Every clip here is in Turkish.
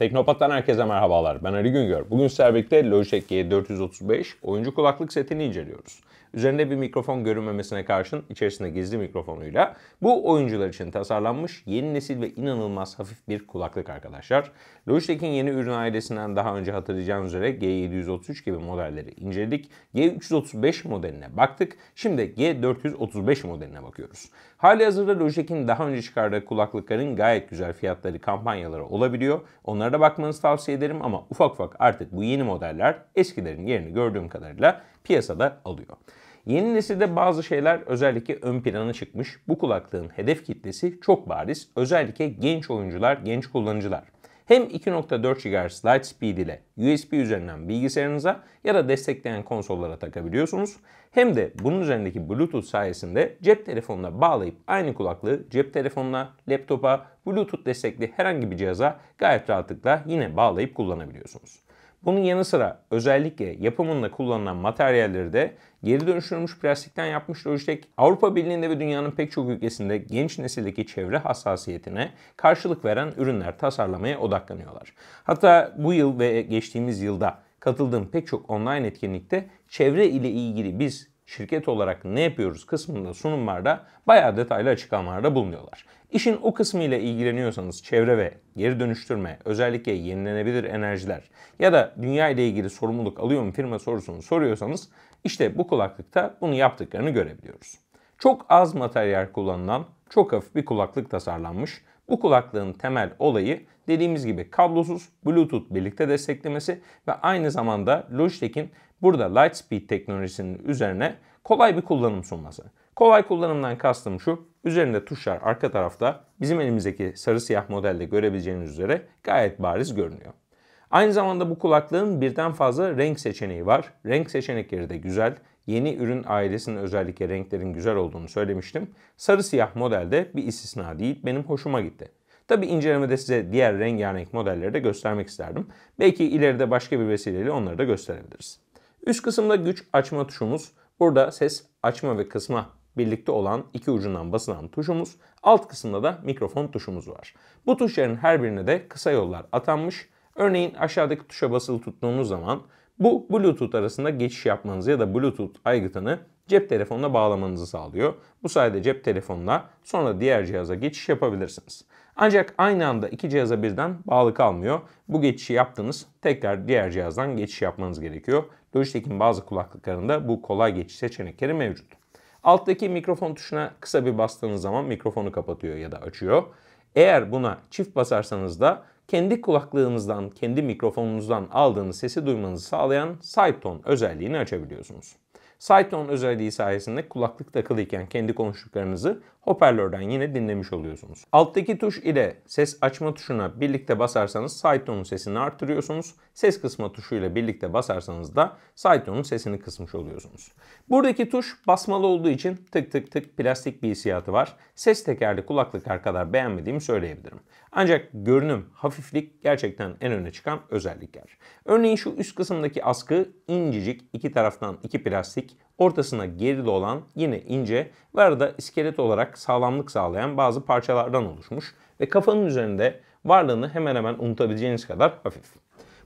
Teknopat'tan herkese merhabalar. Ben Ali Güngör. Bugün sizlerle birlikte Logitech G435 oyuncu kulaklık setini inceliyoruz. Üzerinde bir mikrofon görünmemesine karşın içerisinde gizli mikrofonuyla bu oyuncular için tasarlanmış yeni nesil ve inanılmaz hafif bir kulaklık arkadaşlar. Logitech'in yeni ürün ailesinden daha önce hatırlayacağınız üzere G733 gibi modelleri inceledik. G335 modeline baktık. Şimdi G435 modeline bakıyoruz. Hali hazırda Logitech'in daha önce çıkardığı kulaklıkların gayet güzel fiyatları, kampanyaları olabiliyor. Onlara da bakmanızı tavsiye ederim ama ufak ufak artık bu yeni modeller eskilerin yerini gördüğüm kadarıyla piyasada alıyor. Yeni nesilde bazı şeyler özellikle ön plana çıkmış. Bu kulaklığın hedef kitlesi çok bariz. Özellikle genç oyuncular, genç kullanıcılar. Hem 2.4 GHz Lightspeed ile USB üzerinden bilgisayarınıza ya da destekleyen konsollara takabiliyorsunuz. Hem de bunun üzerindeki Bluetooth sayesinde cep telefonuna bağlayıp aynı kulaklığı cep telefonuna, laptopa, Bluetooth destekli herhangi bir cihaza gayet rahatlıkla yine bağlayıp kullanabiliyorsunuz. Bunun yanı sıra özellikle yapımında kullanılan materyalleri de geri dönüştürülmüş plastikten yapmış Logitech Avrupa Birliği'nde ve dünyanın pek çok ülkesinde genç nesildeki çevre hassasiyetine karşılık veren ürünler tasarlamaya odaklanıyorlar. Hatta bu yıl ve geçtiğimiz yılda katıldığım pek çok online etkinlikte çevre ile ilgili biz şirket olarak ne yapıyoruz kısmında sunumlarda bayağı detaylı açıklamalarda bulunuyorlar. İşin o kısmı ile ilgileniyorsanız çevre ve geri dönüştürme, özellikle yenilenebilir enerjiler ya da dünya ile ilgili sorumluluk alıyor mu firma sorusunu soruyorsanız işte bu kulaklıkta bunu yaptıklarını görebiliyoruz. Çok az materyal kullanılan çok hafif bir kulaklık tasarlanmış. Bu kulaklığın temel olayı dediğimiz gibi kablosuz Bluetooth birlikte desteklemesi ve aynı zamanda Logitech'in burada Lightspeed teknolojisinin üzerine kolay bir kullanım sunması. Kolay kullanımdan kastım şu. Üzerinde tuşlar arka tarafta bizim elimizdeki sarı siyah modelde görebileceğiniz üzere gayet bariz görünüyor. Aynı zamanda bu kulaklığın birden fazla renk seçeneği var. Renk seçenekleri de güzel. Yeni ürün ailesinin özellikle renklerin güzel olduğunu söylemiştim. Sarı siyah modelde bir istisna değil. Benim hoşuma gitti. Tabi incelemede size diğer rengarenk modelleri de göstermek isterdim. Belki ileride başka bir vesileyle onları da gösterebiliriz. Üst kısımda güç açma tuşumuz. Burada ses açma ve kısma birlikte olan iki ucundan basılan tuşumuz, alt kısımda da mikrofon tuşumuz var. Bu tuşların her birine de kısa yollar atanmış. Örneğin aşağıdaki tuşa basılı tuttuğunuz zaman bu Bluetooth arasında geçiş yapmanızı ya da Bluetooth aygıtını cep telefonuna bağlamanızı sağlıyor. Bu sayede cep telefonuna sonra diğer cihaza geçiş yapabilirsiniz. Ancak aynı anda iki cihaza birden bağlı kalmıyor. Bu geçişi yaptınız, tekrar diğer cihazdan geçiş yapmanız gerekiyor. Logitech'in bazı kulaklıklarında bu kolay geçiş seçenekleri mevcut. Alttaki mikrofon tuşuna kısa bir bastığınız zaman mikrofonu kapatıyor ya da açıyor. Eğer buna çift basarsanız da kendi kulaklığınızdan, kendi mikrofonunuzdan aldığınız sesi duymanızı sağlayan Sideton özelliğini açabiliyorsunuz. Sideton özelliği sayesinde kulaklık takılıyken kendi konuştuklarınızı hoparlörden yine dinlemiş oluyorsunuz. Alttaki tuş ile ses açma tuşuna birlikte basarsanız Saito'nun sesini artırıyorsunuz. Ses kısma tuşu ile birlikte basarsanız da Saito'nun sesini kısmış oluyorsunuz. Buradaki tuş basmalı olduğu için tık tık tık plastik bir hissiyatı var. Ses tekerli kulaklıklar kadar beğenmediğimi söyleyebilirim. Ancak görünüm, hafiflik gerçekten en öne çıkan özellikler. Örneğin şu üst kısımdaki askı incecik iki taraftan iki plastik ortasına gerili olan yine ince ve arada iskelet olarak sağlamlık sağlayan bazı parçalardan oluşmuş ve kafanın üzerinde varlığını hemen hemen unutabileceğiniz kadar hafif.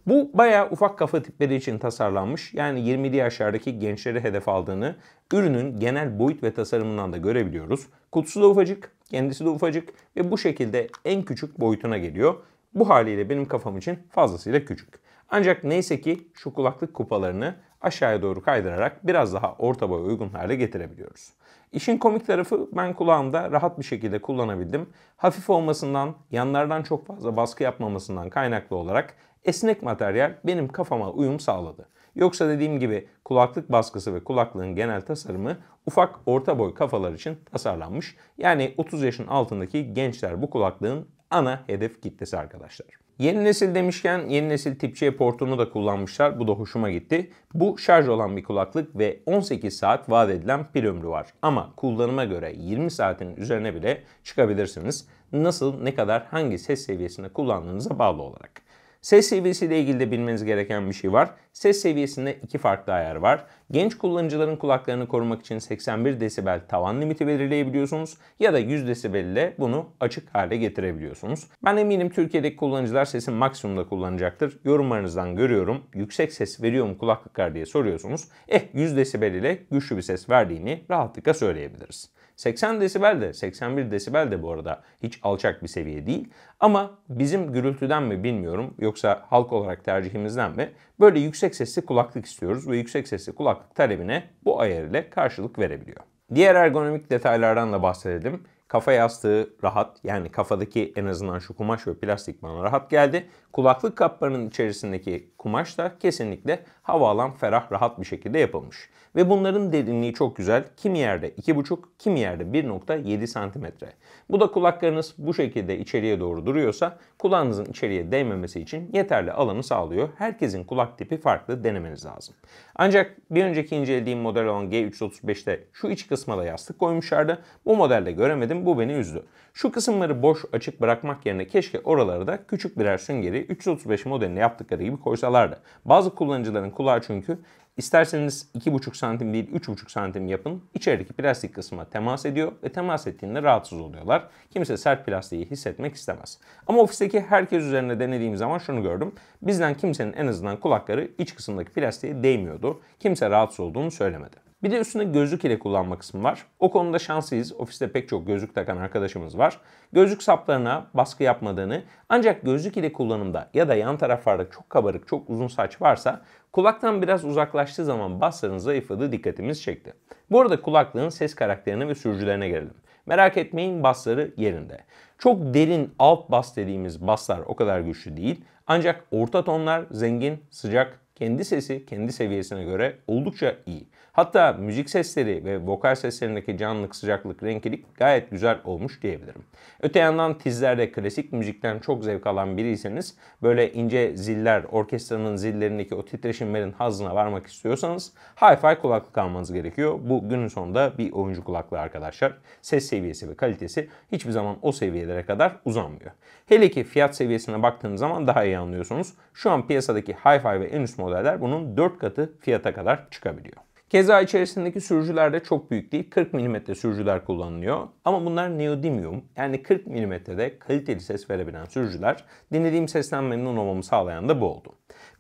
Bu bayağı ufak kafa tipleri için tasarlanmış. Yani 20'li yaşlardaki gençleri hedef aldığını ürünün genel boyut ve tasarımından da görebiliyoruz. Kutusu da ufacık, kendisi de ufacık ve bu şekilde en küçük boyutuna geliyor. Bu haliyle benim kafam için fazlasıyla küçük. Ancak neyse ki şu kulaklık kupalarını aşağıya doğru kaydırarak biraz daha orta boy uygun hale getirebiliyoruz. İşin komik tarafı ben kulağımda rahat bir şekilde kullanabildim. Hafif olmasından, yanlardan çok fazla baskı yapmamasından kaynaklı olarak esnek materyal benim kafama uyum sağladı. Yoksa dediğim gibi kulaklık baskısı ve kulaklığın genel tasarımı ufak orta boy kafalar için tasarlanmış. Yani 30 yaşın altındaki gençler bu kulaklığın ana hedef kitlesi arkadaşlar. Yeni nesil demişken yeni nesil Tip-C portunu da kullanmışlar. Bu da hoşuma gitti. Bu şarj olan bir kulaklık ve 18 saat vaat edilen pil ömrü var. Ama kullanıma göre 20 saatin üzerine bile çıkabilirsiniz. Nasıl, ne kadar, hangi ses seviyesinde kullandığınıza bağlı olarak. Ses seviyesiyle ilgili de bilmeniz gereken bir şey var. Ses seviyesinde iki farklı ayar var. Genç kullanıcıların kulaklarını korumak için 81 desibel tavan limiti belirleyebiliyorsunuz ya da 100 desibel ile bunu açık hale getirebiliyorsunuz. Ben eminim Türkiye'deki kullanıcılar sesi maksimumda kullanacaktır. Yorumlarınızdan görüyorum. Yüksek ses veriyor mu kulaklıklar diye soruyorsunuz. Eh 100 desibel ile güçlü bir ses verdiğini rahatlıkla söyleyebiliriz. 80 desibel de 81 desibel de bu arada hiç alçak bir seviye değil. Ama bizim gürültüden mi bilmiyorum yoksa halk olarak tercihimizden mi böyle yüksek sesli kulaklık istiyoruz ve yüksek sesli kulaklık talebine bu ayar ile karşılık verebiliyor. Diğer ergonomik detaylardan da bahsedelim. Kafa yastığı rahat yani kafadaki en azından şu kumaş ve plastik bana rahat geldi. Kulaklık kaplarının içerisindeki kumaş da kesinlikle hava alan ferah rahat bir şekilde yapılmış. Ve bunların derinliği çok güzel. Kimi yerde 2,5 kimi yerde 1,7 cm. Bu da kulaklarınız bu şekilde içeriye doğru duruyorsa kulağınızın içeriye değmemesi için yeterli alanı sağlıyor. Herkesin kulak tipi farklı denemeniz lazım. Ancak bir önceki incelediğim model olan G335'te şu iç kısma da yastık koymuşlardı. Bu modelde göremedim. Bu beni üzdü. Şu kısımları boş açık bırakmak yerine keşke oraları da küçük birer süngeri 335 modeline yaptıkları gibi koysalardı. Bazı kullanıcıların kulağı çünkü İsterseniz 2,5 santim değil 3,5 santim yapın. İçerideki plastik kısma temas ediyor ve temas ettiğinde rahatsız oluyorlar. Kimse sert plastiği hissetmek istemez. Ama ofisteki herkes üzerine denediğim zaman şunu gördüm. Bizden kimsenin en azından kulakları iç kısımdaki plastiğe değmiyordu. Kimse rahatsız olduğunu söylemedi. Bir de üstünde gözlük ile kullanma kısmı var. O konuda şanslıyız. Ofiste pek çok gözlük takan arkadaşımız var. Gözlük saplarına baskı yapmadığını ancak gözlük ile kullanımda ya da yan taraflarda çok kabarık, çok uzun saç varsa kulaktan biraz uzaklaştığı zaman basların zayıfladığı dikkatimiz çekti. Bu arada kulaklığın ses karakterine ve sürücülerine gelelim. Merak etmeyin basları yerinde. Çok derin alt bas dediğimiz baslar o kadar güçlü değil. Ancak orta tonlar zengin, sıcak, kendi sesi kendi seviyesine göre oldukça iyi. Hatta müzik sesleri ve vokal seslerindeki canlılık, sıcaklık, renklilik gayet güzel olmuş diyebilirim. Öte yandan tizlerde klasik müzikten çok zevk alan biriyseniz böyle ince ziller, orkestranın zillerindeki o titreşimlerin hazına varmak istiyorsanız hi-fi kulaklık almanız gerekiyor. Bu günün sonunda bir oyuncu kulaklığı arkadaşlar. Ses seviyesi ve kalitesi hiçbir zaman o seviyelere kadar uzanmıyor. Hele ki fiyat seviyesine baktığınız zaman daha iyi anlıyorsunuz. Şu an piyasadaki hi-fi ve en üst modeller bunun 4 katı fiyata kadar çıkabiliyor. Keza içerisindeki sürücüler de çok büyük değil. 40 mm sürücüler kullanılıyor. Ama bunlar neodymium yani 40 mm'de kaliteli ses verebilen sürücüler. Dinlediğim sesten memnun olmamı sağlayan da bu oldu.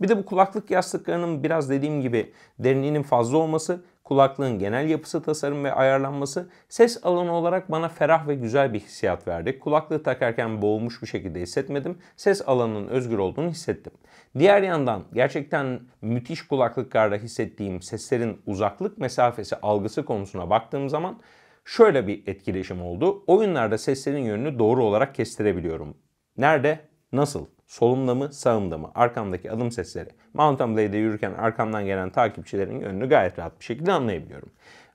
Bir de bu kulaklık yastıklarının biraz dediğim gibi derinliğinin fazla olması kulaklığın genel yapısı, tasarım ve ayarlanması ses alanı olarak bana ferah ve güzel bir hissiyat verdi. Kulaklığı takarken boğulmuş bir şekilde hissetmedim. Ses alanının özgür olduğunu hissettim. Diğer yandan gerçekten müthiş kulaklıklarda hissettiğim seslerin uzaklık mesafesi algısı konusuna baktığım zaman şöyle bir etkileşim oldu. Oyunlarda seslerin yönünü doğru olarak kestirebiliyorum. Nerede? Nasıl? Solumda mı, sağımda mı? Arkamdaki adım sesleri. Mountain Blade'de yürürken arkamdan gelen takipçilerin önünü gayet rahat bir şekilde anlayabiliyorum.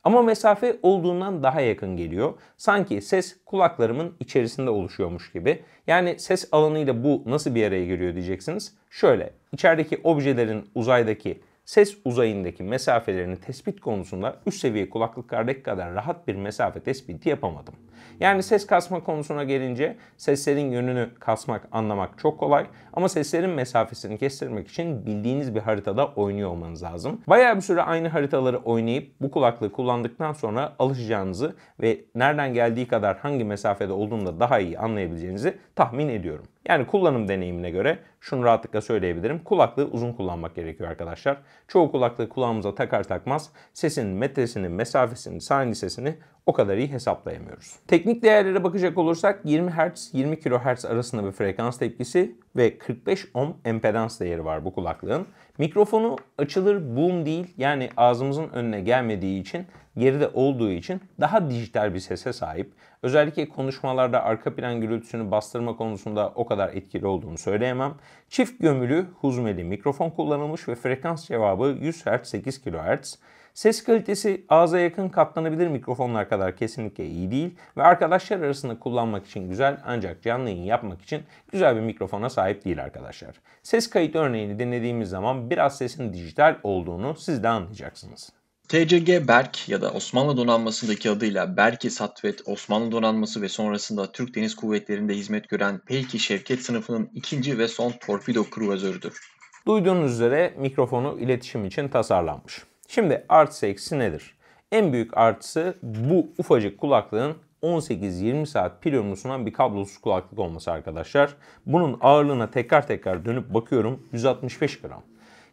Ama mesafe olduğundan daha yakın geliyor. Sanki ses kulaklarımın içerisinde oluşuyormuş gibi. Yani ses alanıyla bu nasıl bir araya geliyor diyeceksiniz. Şöyle, içerideki objelerin uzaydaki ses uzayındaki mesafelerini tespit konusunda üst seviye kulaklıklardaki kadar rahat bir mesafe tespiti yapamadım. Yani ses kasma konusuna gelince seslerin yönünü kasmak, anlamak çok kolay. Ama seslerin mesafesini kestirmek için bildiğiniz bir haritada oynuyor olmanız lazım. Bayağı bir süre aynı haritaları oynayıp bu kulaklığı kullandıktan sonra alışacağınızı ve nereden geldiği kadar hangi mesafede olduğunu da daha iyi anlayabileceğinizi tahmin ediyorum. Yani kullanım deneyimine göre şunu rahatlıkla söyleyebilirim. Kulaklığı uzun kullanmak gerekiyor arkadaşlar. Çoğu kulaklığı kulağımıza takar takmaz sesin metresini, mesafesini, saniye sesini o kadar iyi hesaplayamıyoruz. Teknik değerlere bakacak olursak 20 Hz 20 kHz arasında bir frekans tepkisi ve 45 ohm empedans değeri var bu kulaklığın. Mikrofonu açılır boom değil yani ağzımızın önüne gelmediği için geride olduğu için daha dijital bir sese sahip. Özellikle konuşmalarda arka plan gürültüsünü bastırma konusunda o kadar etkili olduğunu söyleyemem. Çift gömülü huzmeli mikrofon kullanılmış ve frekans cevabı 100 Hz 8 kHz. Ses kalitesi ağza yakın katlanabilir mikrofonlar kadar kesinlikle iyi değil ve arkadaşlar arasında kullanmak için güzel ancak canlı yayın yapmak için güzel bir mikrofona sahip değil arkadaşlar. Ses kayıt örneğini dinlediğimiz zaman biraz sesin dijital olduğunu siz de anlayacaksınız. TCG Berk ya da Osmanlı Donanması'ndaki adıyla Berke Satvet, Osmanlı Donanması ve sonrasında Türk Deniz Kuvvetleri'nde hizmet gören Peyki Şevket sınıfının ikinci ve son torpido kruvazörüdür. Duyduğunuz üzere mikrofonu iletişim için tasarlanmış. Şimdi artısı eksi nedir? En büyük artısı bu ufacık kulaklığın 18-20 saat pil ömrü sunan bir kablosuz kulaklık olması arkadaşlar. Bunun ağırlığına tekrar tekrar dönüp bakıyorum 165 gram.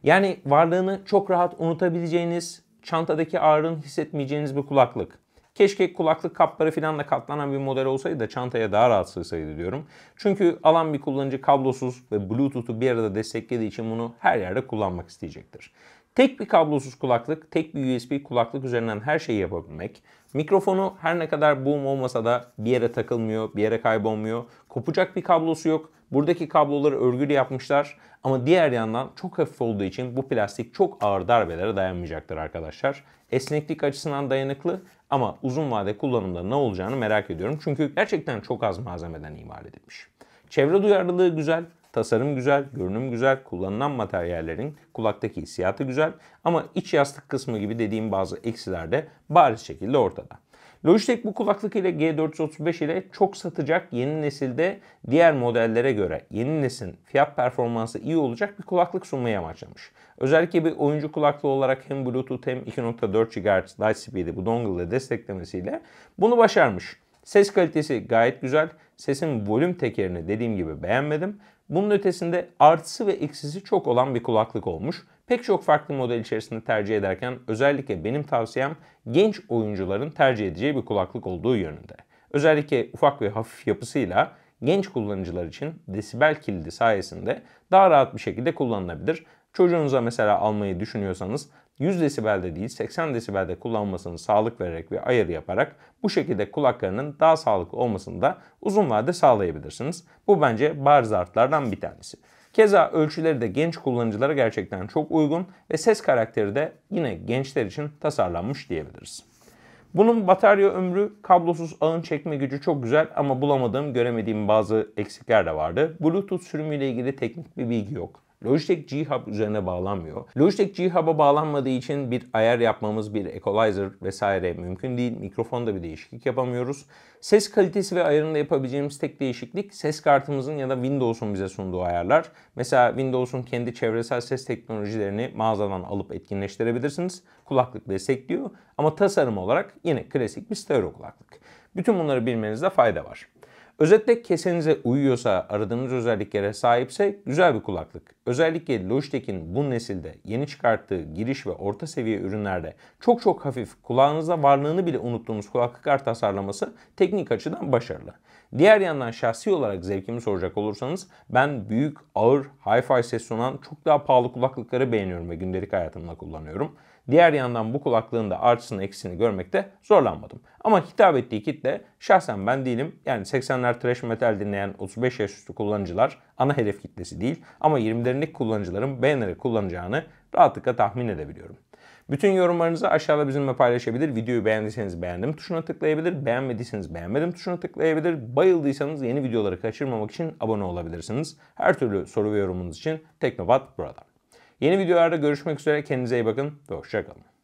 Yani varlığını çok rahat unutabileceğiniz, çantadaki ağırlığını hissetmeyeceğiniz bir kulaklık. Keşke kulaklık kapları falan da katlanan bir model olsaydı da çantaya daha rahat sığsaydı diyorum. Çünkü alan bir kullanıcı kablosuz ve Bluetooth'u bir arada desteklediği için bunu her yerde kullanmak isteyecektir. Tek bir kablosuz kulaklık, tek bir USB kulaklık üzerinden her şeyi yapabilmek. Mikrofonu her ne kadar boom olmasa da bir yere takılmıyor, bir yere kaybolmuyor. Kopacak bir kablosu yok. Buradaki kabloları örgülü yapmışlar ama diğer yandan çok hafif olduğu için bu plastik çok ağır darbelere dayanmayacaktır arkadaşlar. Esneklik açısından dayanıklı ama uzun vade kullanımda ne olacağını merak ediyorum. Çünkü gerçekten çok az malzemeden imal edilmiş. Çevre duyarlılığı güzel, tasarım güzel, görünüm güzel, kullanılan materyallerin kulaktaki hissiyatı güzel ama iç yastık kısmı gibi dediğim bazı eksiler de bariz şekilde ortada. Logitech bu kulaklık ile G435 ile çok satacak yeni nesilde diğer modellere göre yeni nesin fiyat performansı iyi olacak bir kulaklık sunmayı amaçlamış. Özellikle bir oyuncu kulaklığı olarak hem Bluetooth hem 2.4 GHz Lightspeed'i bu dongle ile desteklemesiyle bunu başarmış. Ses kalitesi gayet güzel. Sesin volüm tekerini dediğim gibi beğenmedim. Bunun ötesinde artısı ve eksisi çok olan bir kulaklık olmuş. Pek çok farklı model içerisinde tercih ederken özellikle benim tavsiyem genç oyuncuların tercih edeceği bir kulaklık olduğu yönünde. Özellikle ufak ve hafif yapısıyla genç kullanıcılar için desibel kilidi sayesinde daha rahat bir şekilde kullanılabilir. Çocuğunuza mesela almayı düşünüyorsanız 100 desibelde değil 80 desibelde kullanmasını sağlık vererek ve ayarı yaparak bu şekilde kulaklarının daha sağlıklı olmasını da uzun vadede sağlayabilirsiniz. Bu bence bariz artlardan bir tanesi. Keza ölçüleri de genç kullanıcılara gerçekten çok uygun ve ses karakteri de yine gençler için tasarlanmış diyebiliriz. Bunun batarya ömrü, kablosuz ağın çekme gücü çok güzel ama bulamadığım, göremediğim bazı eksikler de vardı. Bluetooth sürümüyle ilgili teknik bir bilgi yok. Logitech G Hub üzerine bağlanmıyor. Logitech G Hub'a bağlanmadığı için bir ayar yapmamız, bir equalizer vesaire mümkün değil. Mikrofonda bir değişiklik yapamıyoruz. Ses kalitesi ve ayarında yapabileceğimiz tek değişiklik ses kartımızın ya da Windows'un bize sunduğu ayarlar. Mesela Windows'un kendi çevresel ses teknolojilerini mağazadan alıp etkinleştirebilirsiniz. Kulaklık destekliyor ama tasarım olarak yine klasik bir stereo kulaklık. Bütün bunları bilmenizde fayda var. Özetle kesenize uyuyorsa, aradığınız özelliklere sahipse güzel bir kulaklık. Özellikle Logitech'in bu nesilde yeni çıkarttığı giriş ve orta seviye ürünlerde çok çok hafif kulağınızda varlığını bile unuttuğunuz kulaklıklar tasarlaması teknik açıdan başarılı. Diğer yandan şahsi olarak zevkimi soracak olursanız ben büyük, ağır, hi-fi ses sunan çok daha pahalı kulaklıkları beğeniyorum ve gündelik hayatımda kullanıyorum. Diğer yandan bu kulaklığın da artısını eksisini görmekte zorlanmadım. Ama hitap ettiği kitle şahsen ben değilim. Yani 80'ler trash metal dinleyen 35 yaş üstü kullanıcılar ana hedef kitlesi değil. Ama 20'lerinlik kullanıcıların beğenerek kullanacağını rahatlıkla tahmin edebiliyorum. Bütün yorumlarınızı aşağıda bizimle paylaşabilir. Videoyu beğendiyseniz beğendim tuşuna tıklayabilir. Beğenmediyseniz beğenmedim tuşuna tıklayabilir. Bayıldıysanız yeni videoları kaçırmamak için abone olabilirsiniz. Her türlü soru ve yorumunuz için Teknopat burada. Yeni videolarda görüşmek üzere. Kendinize iyi bakın ve hoşçakalın.